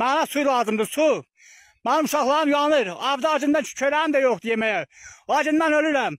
Mənə su lazımdır, su. Mənim uşaqlarım yanır. Avda acından körəyim də yoxdur yeməyə. Acından ölürəm.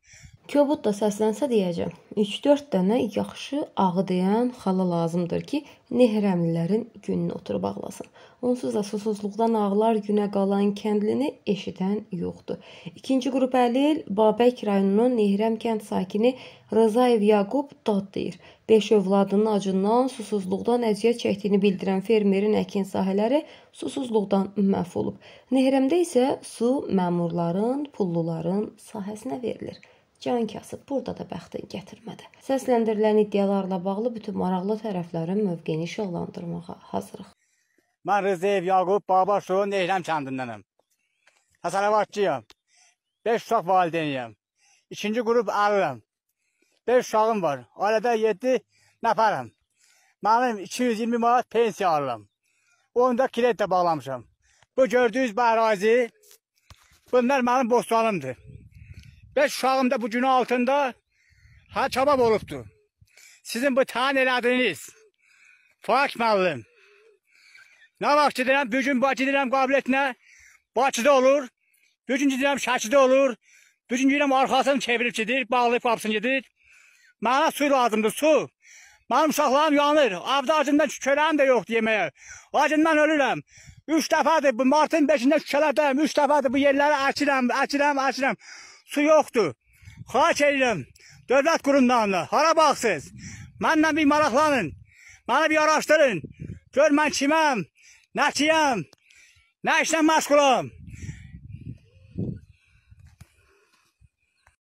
Kobud da səslənsə deyəcəm. 3-4 dənə yaxşı ağdayan xala lazımdır ki, nehrəmlilərin gününü oturub ağlasın. Onsuz da susuzluqdan ağlar günə qalan kəndlini eşidən yoxdur. İkinci qrup əlil Babək rayonunun Nehrəm kənd sakini Rzayev Yaqub dad deyir. 5 övladının acından, susuzluqdan əziyyət çəkdiyini bildirən fermerin əkin sahələri susuzluqdan məhv olub. Nehrəmdə isə su məmurların, pulluların sahəsinə verilir can kasıb, burada da bəxtin gətirmədi. Səsləndirilən iddialarla bağlı bütün maraqlı tərəflərin mövqeyini işıqlandırmağa hazırıq. Mən Rızeyev Yaqub Babaşovun Ehrəm kəndindənim. Həsənabadçıyam. 5 uşaq valideyniyəm. 2-ci qrup əliləm. 5 uşağım var. Ailədə 7 nəfərəm. Mənim 220 manat pensiya alıram. Onu da kreditə bağlamışam. Bu gördüyünüz bu ərazi bunlar mənim bostanımdır. Beş uşağım da bu günü altında ha çabab olubdur. Sizin bu tane elədiniz. Fark müəllim. Nə vaxt gedirəm, bu gün Bakı gedirəm qabiliyyətinə. Bakıda olur. Bu gün gedirəm Şəkidə olur. Bu gün gedirəm arxasını çevirib gedir, bağlayıb qapısını gedir. Mənə su lazımdır, su. Mənim uşaqlarım yanır. Avda acından köləm də yoxdur yeməyə. Acından ölürəm. Üç dəfədir bu martın 5-də kölədəm. Üç dəfədir bu yerləri əkirəm, əkirəm, əkirəm su yoxdur. Xaç edirəm, dövlət qurumlarına, hara baxsınız? Mənlə bir maraqlanın, mənə bir araşdırın. Gör mən kiməm, nə kiyəm, nə işlə məşğulam.